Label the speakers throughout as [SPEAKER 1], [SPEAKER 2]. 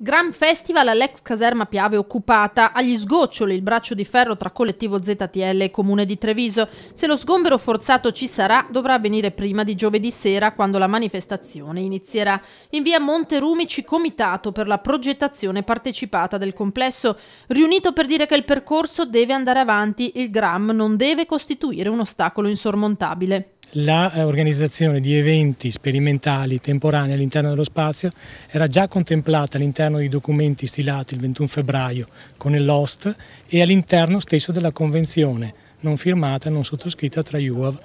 [SPEAKER 1] Gran Festival all'ex caserma Piave occupata, agli sgoccioli il braccio di ferro tra collettivo ZTL e comune di Treviso. Se lo sgombero forzato ci sarà, dovrà avvenire prima di giovedì sera quando la manifestazione inizierà. In via Monte Rumici comitato per la progettazione partecipata del complesso, riunito per dire che il percorso deve andare avanti, il Gram non deve costituire un ostacolo insormontabile
[SPEAKER 2] l'organizzazione eh, di eventi sperimentali temporanei all'interno dello spazio era già contemplata all'interno dei documenti stilati il 21 febbraio con l'OST e all'interno stesso della convenzione non firmata e non sottoscritta tra UAV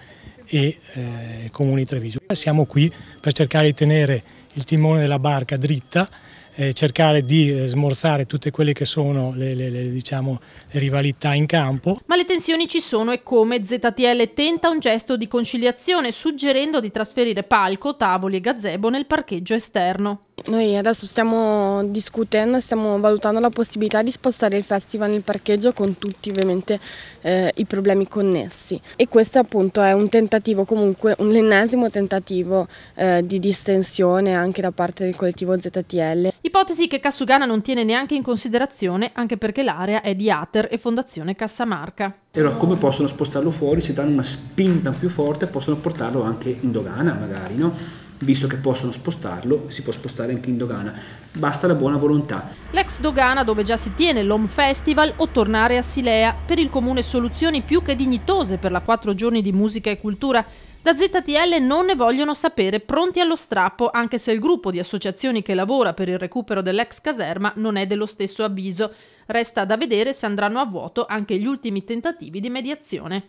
[SPEAKER 2] e eh, Comuni Treviso. Siamo qui per cercare di tenere il timone della barca dritta eh, cercare di eh, smorzare tutte quelle che sono le, le, le, diciamo, le rivalità in campo.
[SPEAKER 1] Ma le tensioni ci sono e come ZTL tenta un gesto di conciliazione suggerendo di trasferire palco, tavoli e gazebo nel parcheggio esterno. Noi adesso stiamo
[SPEAKER 3] discutendo, stiamo valutando la possibilità di spostare il festival nel parcheggio con tutti ovviamente eh, i problemi connessi e questo appunto è un tentativo comunque, un l'ennesimo tentativo eh, di distensione anche da parte del collettivo ZTL.
[SPEAKER 1] Ipotesi che Cassugana non tiene neanche in considerazione anche perché l'area è di Ater e Fondazione Cassamarca. E allora come
[SPEAKER 4] possono spostarlo fuori? Se danno una spinta più forte possono portarlo anche in dogana magari, no? visto che possono spostarlo, si può spostare anche in dogana. Basta la buona volontà.
[SPEAKER 1] L'ex dogana, dove già si tiene l'Home Festival, o tornare a Silea. Per il comune soluzioni più che dignitose per la quattro giorni di musica e cultura. Da ZTL non ne vogliono sapere, pronti allo strappo, anche se il gruppo di associazioni che lavora per il recupero dell'ex caserma non è dello stesso avviso. Resta da vedere se andranno a vuoto anche gli ultimi tentativi di mediazione.